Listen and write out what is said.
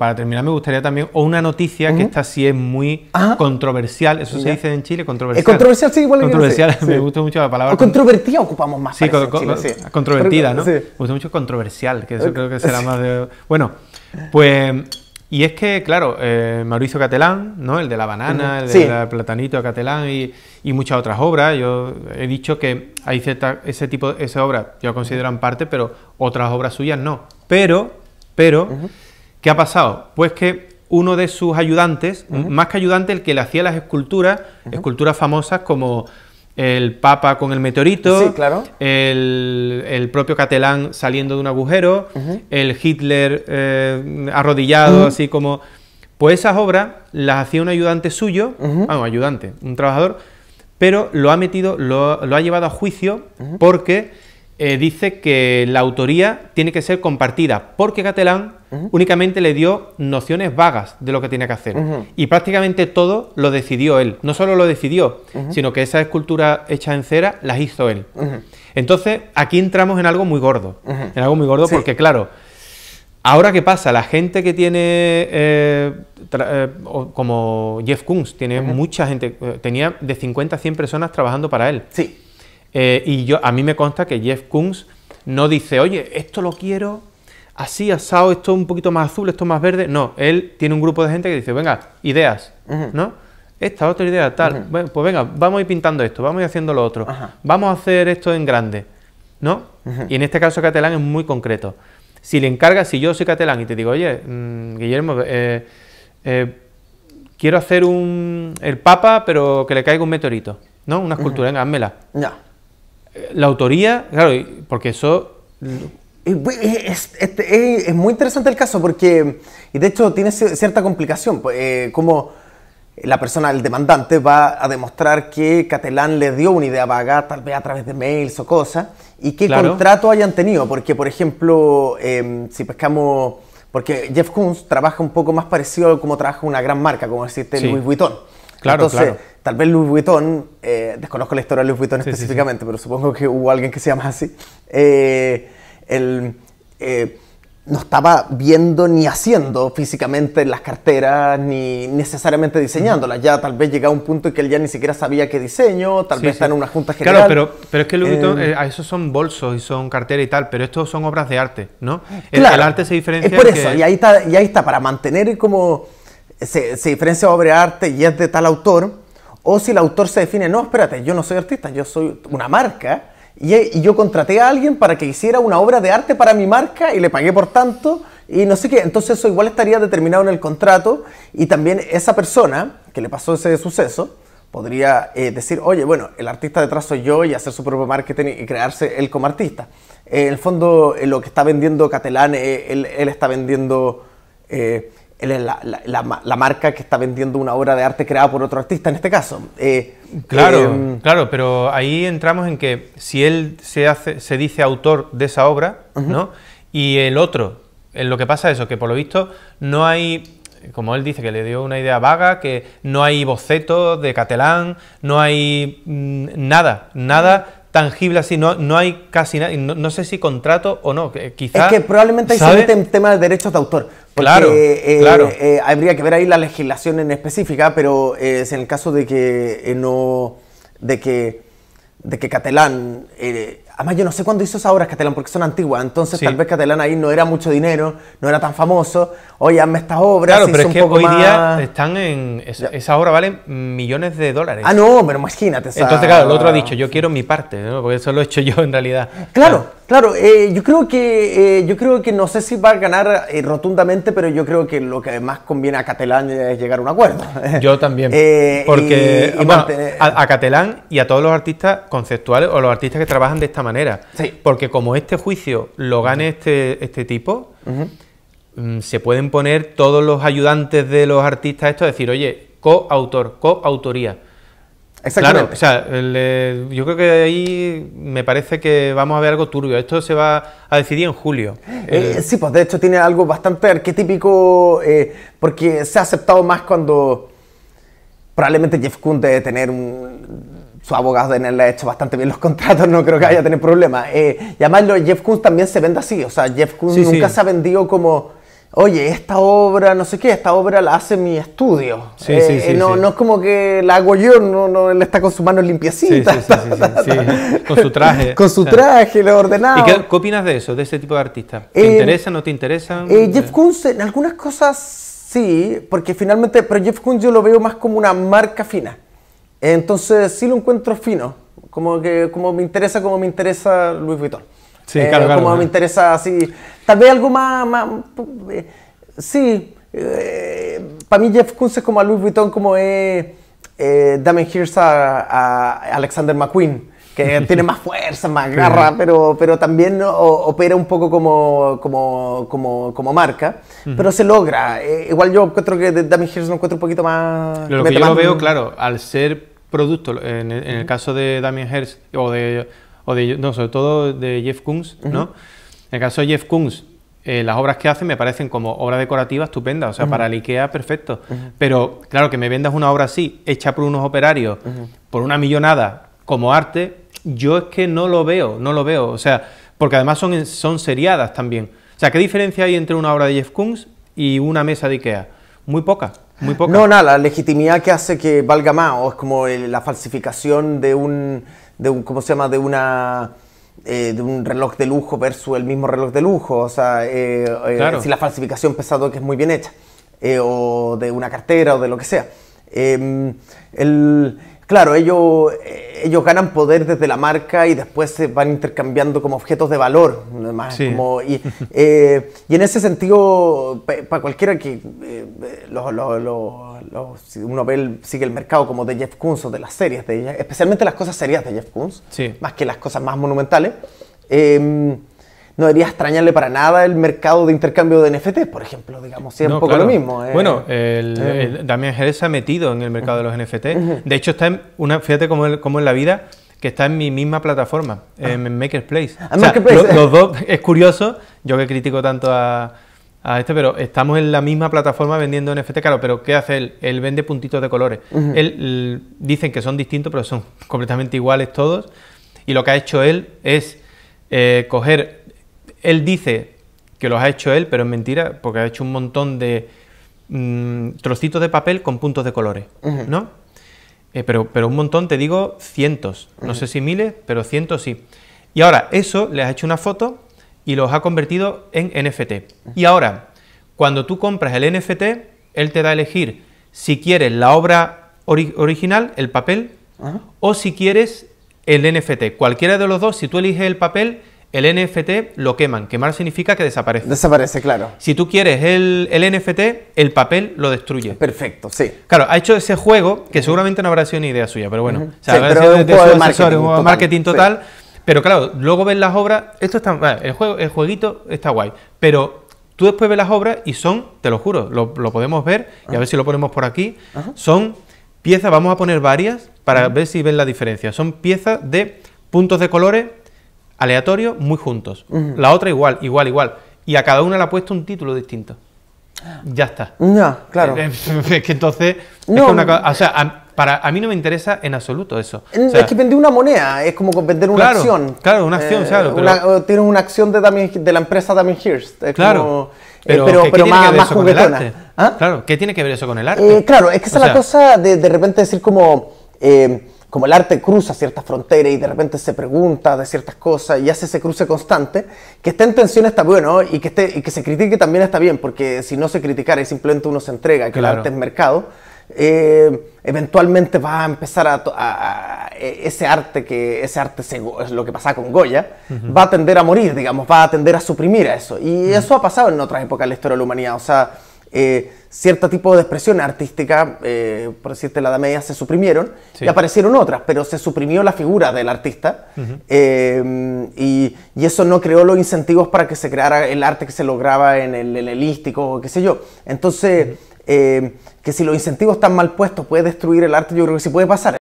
para terminar, me gustaría también, o una noticia que esta sí es muy ah. controversial, eso se dice en Chile, controversial. Es controversial, sí, igual que me gusta mucho la palabra. controvertida ocupamos más. Sí, controvertida, ¿no? Sí. Me gusta mucho controversial, que eso creo que será más de... Bueno, pues, y es que, claro, eh, Mauricio Catelán, ¿no? El de la banana, el del de platanito Catalán y, y, muchas otras obras, yo he dicho que hay cierta, ese tipo, esa obra yo consideran considero parte, pero otras obras suyas no. Pero, pero... ¿Qué ha pasado? Pues que uno de sus ayudantes, más que ayudante, el que le hacía las esculturas, esculturas famosas como el Papa con el meteorito, el, propio Catelán saliendo de un agujero, el Hitler eh, arrodillado, así como... Pues esas obras las hacía un ayudante suyo, un ayudante, un trabajador, pero lo ha metido, lo ha llevado a juicio porque eh, dice que la autoría tiene que ser compartida, porque Catalán únicamente le dio nociones vagas de lo que tiene que hacer. Y prácticamente todo lo decidió él. No solo lo decidió, sino que esa escultura hecha en cera las hizo él. Entonces, aquí entramos en algo muy gordo. En algo muy gordo porque, claro, ahora qué pasa, la gente que tiene, eh, eh, como Jeff Koons, tiene mucha gente, tenía de 50 a 100 personas trabajando para él. Sí. Eh, y yo, a mí me consta que Jeff Koons no dice, oye, esto lo quiero así, asado, esto un poquito más azul, esto más verde. No, él tiene un grupo de gente que dice, venga, ideas, ¿no? Esta otra idea, tal. bueno, pues venga, vamos a ir pintando esto, vamos a ir haciendo lo otro, vamos a hacer esto en grande, ¿no? Y en este caso catalán es muy concreto. Si le encargas, si yo soy catalán y te digo, oye, mm, Guillermo, eh, eh, quiero hacer un, el Papa, pero que le caiga un meteorito, ¿no? Una escultura, venga, házmela. La autoría, claro, porque eso... Este, es, muy interesante el caso porque, y de hecho tiene cierta complicación, pues, eh, como la persona, el demandante, va a demostrar que Catalán le dio una idea vaga, tal vez a través de mails o cosas, y qué contrato hayan tenido, porque por ejemplo, em, si pescamos, porque Jeff Koons trabaja un poco más parecido como trabaja una gran marca, como decirte Luis Louis Vuitton. Claro, Entonces, claro. tal vez Louis Vuitton, eh, desconozco la historia de Louis Vuitton específicamente, pero supongo que hubo alguien que se llama así, eh, eh, no estaba viendo ni haciendo físicamente las carteras, ni necesariamente diseñándolas. Ya tal vez llegaba un punto en que él ya ni siquiera sabía qué diseño, tal vez está en una junta general. Claro, pero, pero es que Louis eh, Vuitton, a esos son bolsos y son carteras y tal, pero estos son obras de arte, ¿no? El, arte se diferencia... Es por eso, y, ahí está, y ahí está, para mantener como se, diferencia obra de arte y es de tal autor, o si el autor se define, no, espérate, yo no soy artista, yo soy una marca, y, yo contraté a alguien para que hiciera una obra de arte para mi marca y le pagué por tanto, y no sé qué, entonces eso igual estaría determinado en el contrato, y también esa persona que le pasó ese suceso, podría eh, decir, oye, bueno, el artista detrás soy yo y hacer su propio marketing y crearse él como artista. Eh, en el fondo, eh, lo que está vendiendo Catalán, él, está vendiendo él es la, marca que está vendiendo una obra de arte creada por otro artista en este caso. Eh, claro, eh, claro, pero ahí entramos en que si él se, hace, se dice autor de esa obra, ¿no? Y el otro, en eh, lo que pasa es eso, que por lo visto no hay como él dice, que le dio una idea vaga, que no hay boceto de catalán, no hay mm, nada, nada tangible así, no, no hay casi nada, no, sé si contrato o no, quizás... Es que probablemente hay un tema de derechos de autor, claro, eh, claro. Eh, habría que ver ahí la legislación en específica, pero eh, es en el caso de que no, de que, de que Catalán Además, yo no sé cuándo hizo esas obras Catalán, porque son antiguas. Entonces, tal vez Catalán ahí no era mucho dinero, no era tan famoso. Oye, hazme estas obras. Claro, pero es que hoy día están en. esas obras valen millones de dólares. Ah, no, pero imagínate. Entonces, claro, el otro ha dicho, yo quiero mi parte, porque eso lo he hecho yo en realidad. claro. Claro, eh, yo creo que eh, yo creo que no sé si va a ganar eh, rotundamente, pero yo creo que lo que además conviene a Catalán es llegar a un acuerdo. Yo también. porque a, Catalán y a todos los artistas conceptuales o los artistas que trabajan de esta manera. Porque como este juicio lo gane este, este tipo, mm, se pueden poner todos los ayudantes de los artistas esto a decir, oye, coautor, coautoría. Exactamente. Claro, o sea, yo creo que ahí me parece que vamos a ver algo turbio. Esto se va a decidir en julio. Eh, eh, sí, pues de hecho tiene algo bastante arquetípico, eh, porque se ha aceptado más cuando probablemente Jeff Koons debe tener un... Su abogado debe tenerle ha hecho bastante bien los contratos, no creo que haya a tener problemas. y además Jeff Koons también se vende así, o sea, Jeff Koons nunca se ha vendido como oye, esta obra, no sé qué, esta obra la hace mi estudio. Eh, eh, no, es como que la hago yo, no, no él está con su mano sí. Con su traje. con su traje, lo ordenado. ¿Y qué, opinas de eso, de ese tipo de artista? ¿Te eh, interesa, no te interesa? Jeff Koons, en algunas cosas sí, porque finalmente, pero Jeff Koons yo lo veo más como una marca fina. Entonces sí lo encuentro fino, como que como me interesa, como me interesa Luis Vuitton. Sí, claro, eh, Como me interesa así. Tal vez algo más. más eh, sí. Eh, para mí, Jeff Koons es como a Louis Vuitton, como es Damien Hirst a, Alexander McQueen. Que tiene más fuerza, más garra, pero, pero también opera un poco como, como, como, marca. Pero se logra. igual yo encuentro que Damien Hirst lo encuentro un poquito más. Lo que, yo veo, mmm. claro, al ser producto, en en el caso de Damien Hirst o de no, sobre todo de Jeff Koons, ¿no? En el caso de Jeff Koons, eh, las obras que hace me parecen como obra decorativa estupenda, o sea, para el IKEA perfecto. Pero claro, que me vendas una obra así, hecha por unos operarios, por una millonada, como arte, yo es que no lo veo, no lo veo. O sea, porque además son, son seriadas también. O sea, ¿qué diferencia hay entre una obra de Jeff Koons y una mesa de IKEA? Muy poca. Muy No, nada, la legitimidad que hace que valga más, o es como la falsificación de un, de un, ¿cómo se llama?, de una... Eh, de un reloj de lujo versus el mismo reloj de lujo, o sea, eh, eh, si la falsificación pesado que es muy bien hecha, o de una cartera o de lo que sea. Em, el, claro, ello ellos ganan poder desde la marca y después se van intercambiando como objetos de valor. Eh, y, en ese sentido, para cualquiera que eh, uno ve sigue el mercado como de Jeff Koons o de las series de ella, especialmente las cosas serias de Jeff Koons, más que las cosas más monumentales, em, no debería extrañarle para nada el mercado de intercambio de NFT, por ejemplo, digamos, si es un poco lo mismo. Eh. Bueno, el, eh. se ha metido en el mercado de los NFT. De hecho, está en una, fíjate cómo, es la vida, que está en mi misma plataforma, ah. en Maker Place. Ah, los dos, es curioso, yo que critico tanto a, a, este, pero estamos en la misma plataforma vendiendo NFT, claro, pero ¿qué hace él? Él vende puntitos de colores. él, dicen que son distintos, pero son completamente iguales todos. Y lo que ha hecho él es eh, coger él dice que los ha hecho él, pero es mentira, porque ha hecho un montón de mm, trocitos de papel con puntos de colores, ¿no? Eh, pero, pero, un montón, te digo, cientos, no sé si miles, pero cientos sí. Y ahora, eso le ha hecho una foto y los ha convertido en NFT. Y ahora, cuando tú compras el NFT, él te da a elegir si quieres la obra original, el papel, o si quieres el NFT. Cualquiera de los dos, si tú eliges el papel, el NFT lo queman. Quemar significa que desaparece. Desaparece, claro. Si tú quieres el, el, NFT, el papel lo destruye. Perfecto, sí. Claro, ha hecho ese juego que seguramente no habrá sido ni idea suya, pero bueno. o de, marketing, un total, marketing total. Pero claro, luego ves las obras. Esto está. El, juego, el jueguito está guay. Pero tú después ves las obras y son, te lo juro, lo, podemos ver y a ver si lo ponemos por aquí. Son piezas, vamos a poner varias para ver si ven la diferencia. Son piezas de puntos de colores aleatorio muy juntos. La otra igual, igual, igual. Y a cada una le ha puesto un título distinto. Ya está. Ya, claro. es que entonces. o sea, para, a mí no me interesa en absoluto eso. es que vender una moneda, es como vender una acción. Claro, una acción, eh, claro. Pero... tienes una acción de, la empresa también Hearst. Es claro. Como, eh, pero, pero, ¿qué tiene que Con ¿Ah? Claro, ¿qué tiene que ver eso con el arte? Eh, claro, es que esa es la cosa de de repente decir como como el arte cruza ciertas fronteras y de repente se pregunta de ciertas cosas y hace ese cruce constante, que esté en tensión está bueno y que, esté, que se critique también está bien, porque si no se criticara y simplemente uno se entrega, que el arte es mercado, eh, eventualmente va a empezar a, e, ese arte que ese arte es lo que pasaba con Goya va a tender a morir digamos va a tender a suprimir a eso y eso ha pasado en otras épocas de la historia de la humanidad o sea eh, cierto tipo de expresión artística, eh, por decirte, la Edad Media se suprimieron y aparecieron otras, pero se suprimió la figura del artista eh, y, eso no creó los incentivos para que se creara el arte que se lograba en el, elístico o qué sé yo. Entonces, que si los incentivos están mal puestos puede destruir el arte, yo creo que sí puede pasar.